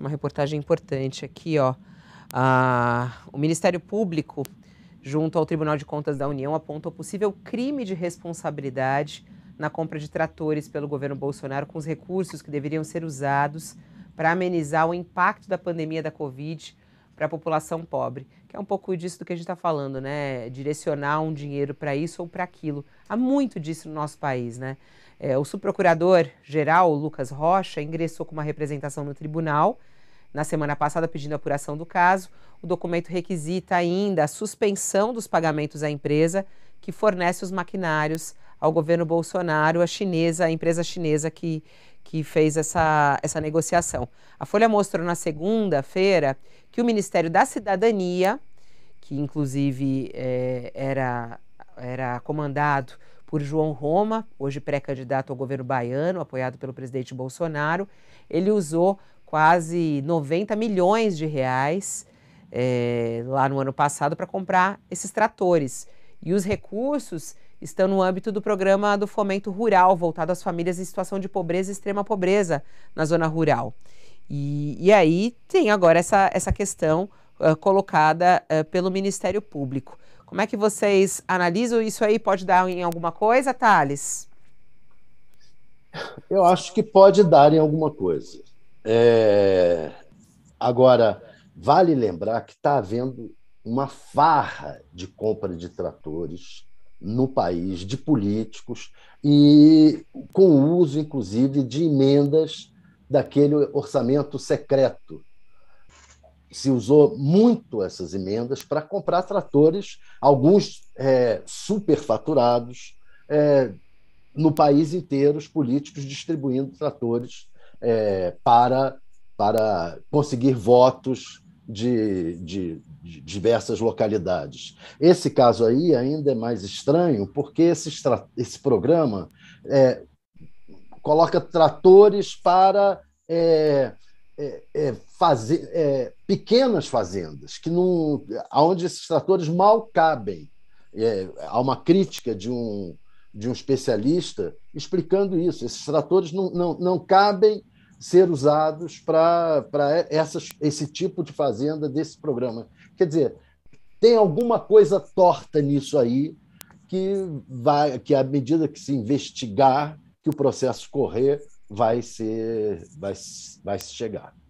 uma reportagem importante aqui, ó. Ah, o Ministério Público, junto ao Tribunal de Contas da União, aponta o possível crime de responsabilidade na compra de tratores pelo governo Bolsonaro com os recursos que deveriam ser usados para amenizar o impacto da pandemia da Covid para a população pobre, que é um pouco disso do que a gente está falando, né? Direcionar um dinheiro para isso ou para aquilo. Há muito disso no nosso país, né? É, o subprocurador-geral Lucas Rocha ingressou com uma representação no tribunal na semana passada pedindo apuração do caso. O documento requisita ainda a suspensão dos pagamentos à empresa que fornece os maquinários ao governo Bolsonaro, a chinesa, a empresa chinesa que, que fez essa, essa negociação. A Folha mostrou na segunda-feira que o Ministério da Cidadania, que inclusive é, era, era comandado por João Roma, hoje pré-candidato ao governo baiano, apoiado pelo presidente Bolsonaro, ele usou quase 90 milhões de reais é, lá no ano passado para comprar esses tratores. E os recursos estão no âmbito do programa do fomento rural, voltado às famílias em situação de pobreza e extrema pobreza na zona rural. E, e aí tem agora essa, essa questão uh, colocada uh, pelo Ministério Público. Como é que vocês analisam isso aí? Pode dar em alguma coisa, Thales? Eu acho que pode dar em alguma coisa. É... Agora, vale lembrar que está havendo uma farra de compra de tratores, no país de políticos e com o uso, inclusive, de emendas daquele orçamento secreto. Se usou muito essas emendas para comprar tratores, alguns é, superfaturados, é, no país inteiro, os políticos distribuindo tratores é, para, para conseguir votos de, de, de, diversas localidades. Esse caso aí ainda é mais estranho, porque esse, esse programa é, coloca tratores para é, é, é fazer, é, pequenas fazendas, que não, onde esses tratores mal cabem. É, há uma crítica de um, de um especialista explicando isso. Esses tratores não, não, não cabem ser usados para esse tipo de fazenda desse programa. Quer dizer, tem alguma coisa torta nisso aí que vai que à medida que se investigar, que o processo correr, vai ser vai vai chegar.